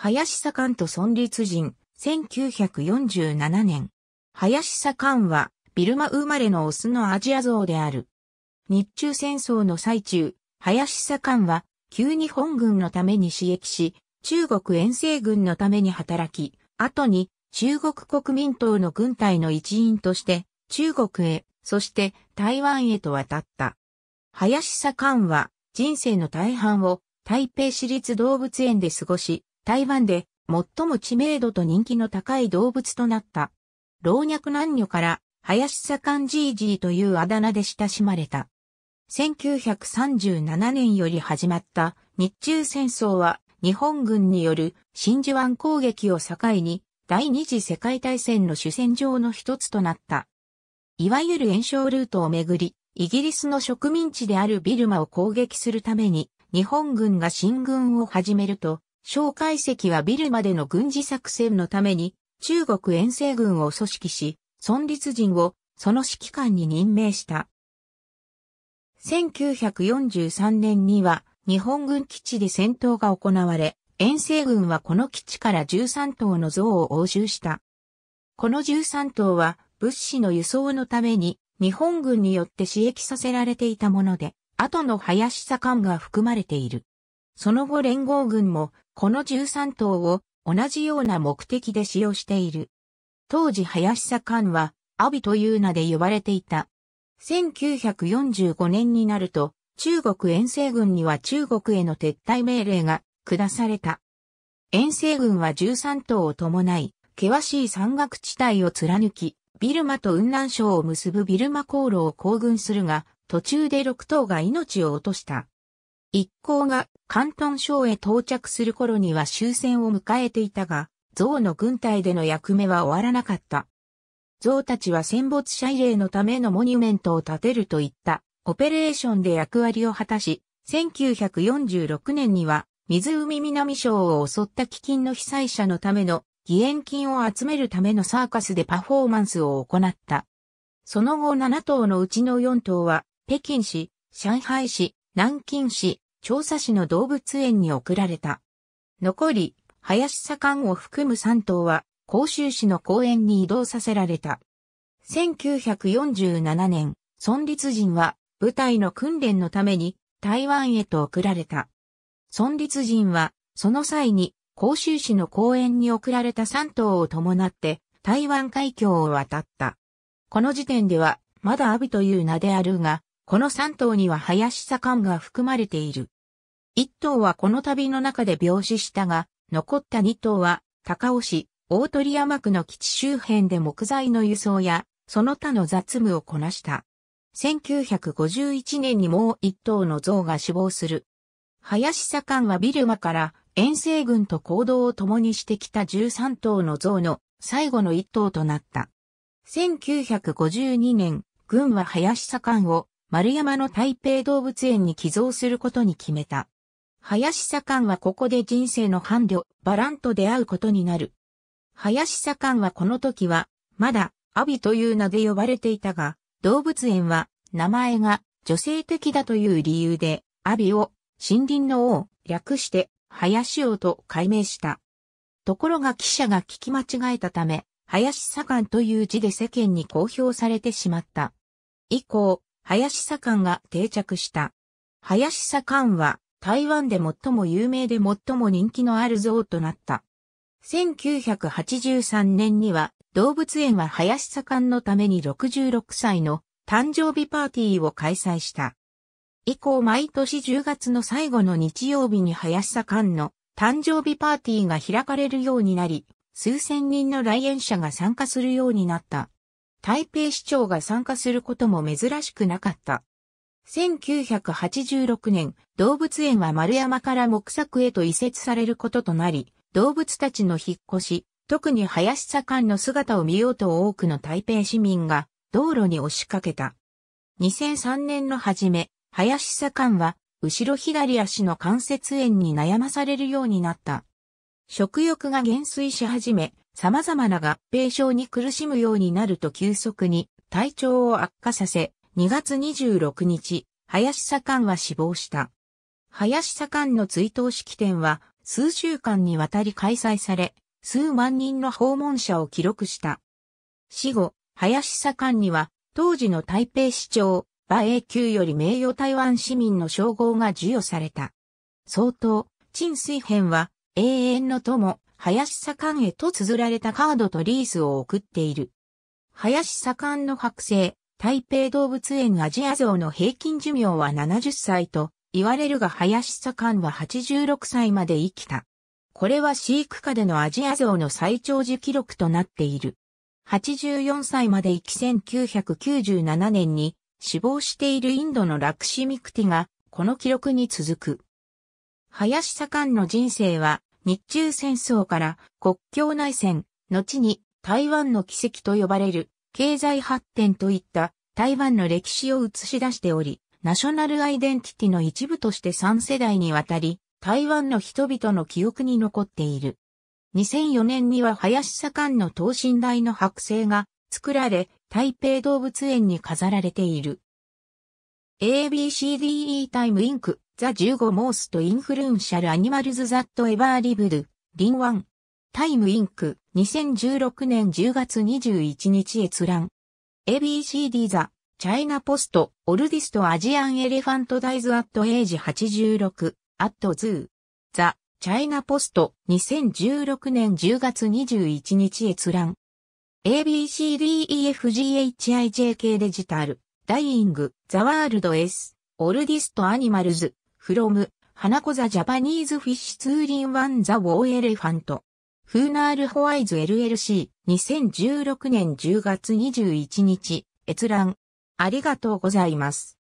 林左官と孫立人、1947年。林左官は、ビルマ生まれのオスのアジア像である。日中戦争の最中、林左官は、旧日本軍のために刺激し、中国遠征軍のために働き、後に中国国民党の軍隊の一員として、中国へ、そして台湾へと渡った。林左官は、人生の大半を台北市立動物園で過ごし、台湾で最も知名度と人気の高い動物となった。老若男女から林左官ジージーというあだ名で親しまれた。1937年より始まった日中戦争は日本軍による真珠湾攻撃を境に第二次世界大戦の主戦場の一つとなった。いわゆる炎症ルートをめぐり、イギリスの植民地であるビルマを攻撃するために日本軍が進軍を始めると、蒋介石はビルまでの軍事作戦のために中国遠征軍を組織し、孫立人をその指揮官に任命した。1943年には日本軍基地で戦闘が行われ、遠征軍はこの基地から13頭の像を押収した。この13頭は物資の輸送のために日本軍によって刺激させられていたもので、後の林左官が含まれている。その後連合軍もこの13頭を同じような目的で使用している。当時林左官は、阿ビという名で呼ばれていた。1945年になると、中国遠征軍には中国への撤退命令が下された。遠征軍は13頭を伴い、険しい山岳地帯を貫き、ビルマと雲南省を結ぶビルマ航路を行軍するが、途中で6頭が命を落とした。一行が関東省へ到着する頃には終戦を迎えていたが、象の軍隊での役目は終わらなかった。象たちは戦没者慰霊のためのモニュメントを建てるといったオペレーションで役割を果たし、1946年には湖南省を襲った飢饉の被災者のための義援金を集めるためのサーカスでパフォーマンスを行った。その後7頭のうちの4頭は、北京市、上海市、南京市、調査市の動物園に送られた。残り、林左官を含む3頭は、甲州市の公園に移動させられた。1947年、孫立人は、部隊の訓練のために、台湾へと送られた。孫立人は、その際に、甲州市の公園に送られた3頭を伴って、台湾海峡を渡った。この時点では、まだ阿ビという名であるが、この3頭には林左官が含まれている。1頭はこの旅の中で病死したが、残った2頭は、高尾市、大鳥山区の基地周辺で木材の輸送や、その他の雑務をこなした。1951年にもう1頭の像が死亡する。林左官はビルマから遠征軍と行動を共にしてきた13頭の像の最後の1頭となった。1952年、軍は林左官を丸山の台北動物園に寄贈することに決めた。林左官はここで人生の伴侶、バランと出会うことになる。林左官はこの時は、まだ、アビという名で呼ばれていたが、動物園は、名前が女性的だという理由で、アビを、森林の王、略して、林王と改名した。ところが記者が聞き間違えたため、林左官という字で世間に公表されてしまった。以降、林左官が定着した。林左官は台湾で最も有名で最も人気のある像となった。1983年には動物園は林左官のために66歳の誕生日パーティーを開催した。以降毎年10月の最後の日曜日に林左官の誕生日パーティーが開かれるようになり、数千人の来園者が参加するようになった。台北市長が参加することも珍しくなかった。1986年、動物園は丸山から木作へと移設されることとなり、動物たちの引っ越し、特に林左官の姿を見ようと多くの台北市民が道路に押しかけた。2003年の初め、林左官は後ろ左足の関節炎に悩まされるようになった。食欲が減衰し始め、様々な合併症に苦しむようになると急速に体調を悪化させ、2月26日、林左官は死亡した。林左官の追悼式典は数週間にわたり開催され、数万人の訪問者を記録した。死後、林左官には当時の台北市長、馬英九より名誉台湾市民の称号が授与された。総統、陳水編は永遠の友、林左官へと綴られたカードとリースを送っている。林左官の剥製、台北動物園アジア像の平均寿命は70歳と言われるが林左官は86歳まで生きた。これは飼育下でのアジア像の最長寿記録となっている。84歳まで生き1997年に死亡しているインドのラクシミクティがこの記録に続く。林左官の人生は日中戦争から国境内戦、後に台湾の奇跡と呼ばれる経済発展といった台湾の歴史を映し出しており、ナショナルアイデンティティの一部として3世代にわたり、台湾の人々の記憶に残っている。2004年には林左官の等身大の剥製が作られ、台北動物園に飾られている。ABCDE タイムインク The 15 Most Influential Animals That Ever Lived, Lin 1. Time Inc. 2016年10月21日閲覧。ABCD The China Post Oldest Asian Elephant Dies at Age 86 at Zoo. The China Post 2016年10月21日閲覧。ABCDEFGHIJK Digital Dying The World S、オルディストアニマルズ、from 花子座ジャパニーズフィッシュツーリンワンザウォーエレファント。フーナールホワイズ LLC 2016年10月21日閲覧ありがとうございます。